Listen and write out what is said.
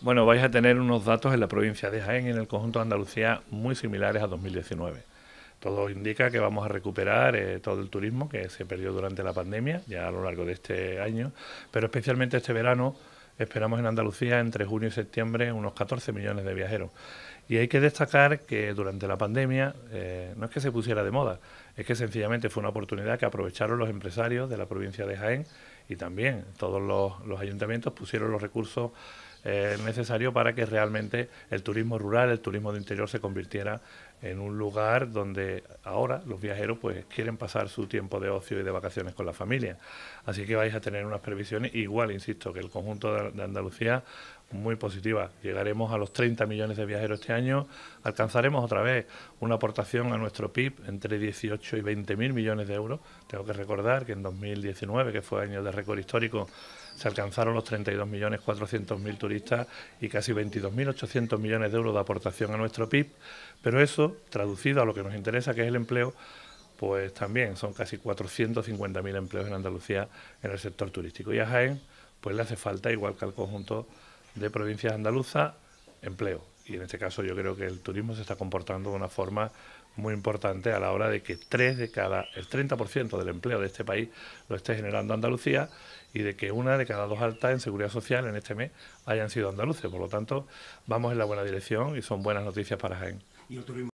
Bueno, vais a tener unos datos en la provincia de Jaén y en el conjunto de Andalucía muy similares a 2019. Todo indica que vamos a recuperar eh, todo el turismo que se perdió durante la pandemia, ya a lo largo de este año, pero especialmente este verano esperamos en Andalucía entre junio y septiembre unos 14 millones de viajeros. Y hay que destacar que durante la pandemia eh, no es que se pusiera de moda, es que sencillamente fue una oportunidad que aprovecharon los empresarios de la provincia de Jaén y también todos los ayuntamientos pusieron los recursos eh, necesario para que realmente el turismo rural, el turismo de interior se convirtiera en un lugar donde ahora los viajeros pues quieren pasar su tiempo de ocio y de vacaciones con la familia. Así que vais a tener unas previsiones igual, insisto, que el conjunto de Andalucía muy positiva Llegaremos a los 30 millones de viajeros este año, alcanzaremos otra vez una aportación a nuestro PIB entre 18 y 20 mil millones de euros. Tengo que recordar que en 2019, que fue año de récord histórico, se alcanzaron los 32 millones 400 mil turistas y casi 22.800 millones de euros de aportación a nuestro PIB, pero eso traducido a lo que nos interesa, que es empleo, pues también son casi 450.000 empleos en Andalucía en el sector turístico. Y a Jaén, pues le hace falta, igual que al conjunto de provincias andaluza empleo. Y en este caso yo creo que el turismo se está comportando de una forma muy importante a la hora de que tres de cada, el 30% del empleo de este país lo esté generando Andalucía y de que una de cada dos altas en seguridad social en este mes hayan sido andaluces. Por lo tanto, vamos en la buena dirección y son buenas noticias para Jaén.